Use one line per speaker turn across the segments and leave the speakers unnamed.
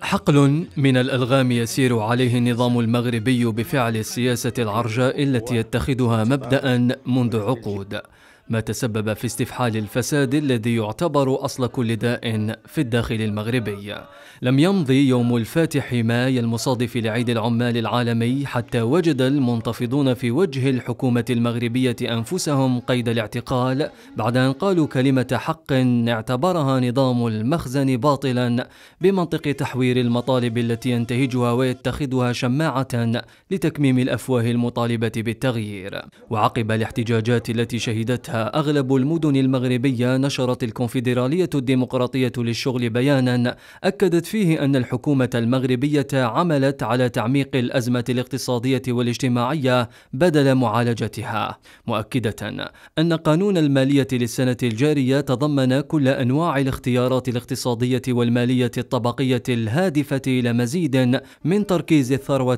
حقل من الألغام يسير عليه النظام المغربي بفعل السياسة العرجاء التي يتخذها مبدأ منذ عقود ما تسبب في استفحال الفساد الذي يعتبر أصل كل داء في الداخل المغربي لم يمضي يوم الفاتح ماي المصادف لعيد العمال العالمي حتى وجد المنتفضون في وجه الحكومة المغربية أنفسهم قيد الاعتقال بعد أن قالوا كلمة حق اعتبرها نظام المخزن باطلا بمنطق تحوير المطالب التي ينتهجها ويتخذها شماعة لتكميم الأفواه المطالبة بالتغيير وعقب الاحتجاجات التي شهدتها أغلب المدن المغربية نشرت الكونفدرالية الديمقراطية للشغل بيانا أكدت فيه أن الحكومة المغربية عملت على تعميق الأزمة الاقتصادية والاجتماعية بدل معالجتها مؤكدة أن قانون المالية للسنة الجارية تضمن كل أنواع الاختيارات الاقتصادية والمالية الطبقية الهادفة إلى مزيد من تركيز الثروة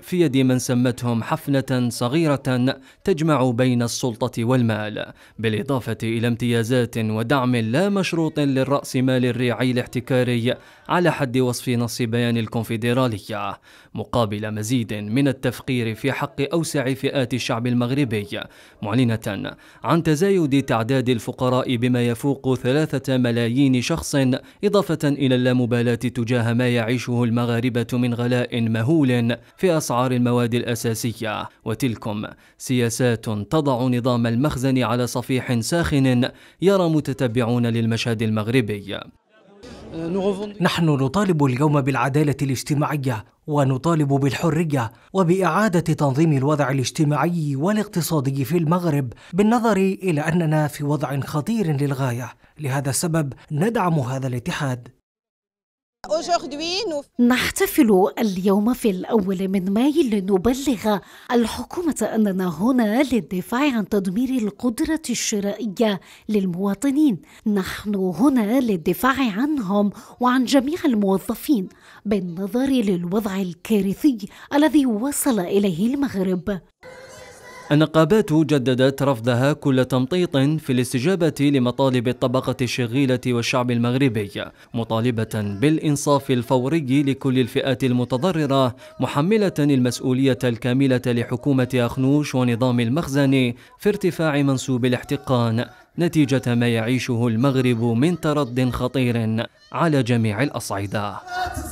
في يد من سمتهم حفنة صغيرة تجمع بين السلطة والمال بالإضافة إلى امتيازات ودعم لا مشروط للرأسمال الريعي الاحتكاري على حد وصف نص بيان الكونفدرالية مقابل مزيد من التفقير في حق أوسع فئات الشعب المغربي معلنة عن تزايد تعداد الفقراء بما يفوق ثلاثة ملايين شخص إضافة إلى اللامبالاة تجاه ما يعيشه المغاربة من غلاء مهول في أسعار المواد الأساسية وتلكم سياسات تضع نظام المخزن على صفيح ساخن يرى متتبعون للمشهد المغربي
نحن نطالب اليوم بالعدالة الاجتماعية ونطالب بالحرية وبإعادة تنظيم الوضع الاجتماعي والاقتصادي في المغرب بالنظر إلى أننا في وضع خطير للغاية لهذا السبب ندعم هذا الاتحاد
نحتفل اليوم في الأول من ماي لنبلغ الحكومة أننا هنا للدفاع عن تدمير القدرة الشرائية للمواطنين نحن هنا للدفاع عنهم وعن جميع الموظفين بالنظر للوضع الكارثي الذي وصل إليه المغرب
النقابات جددت رفضها كل تمطيط في الاستجابة لمطالب الطبقة الشغيلة والشعب المغربي مطالبة بالإنصاف الفوري لكل الفئات المتضررة محملة المسؤولية الكاملة لحكومة أخنوش ونظام المخزن في ارتفاع منسوب الاحتقان نتيجة ما يعيشه المغرب من ترد خطير على جميع الأصعدة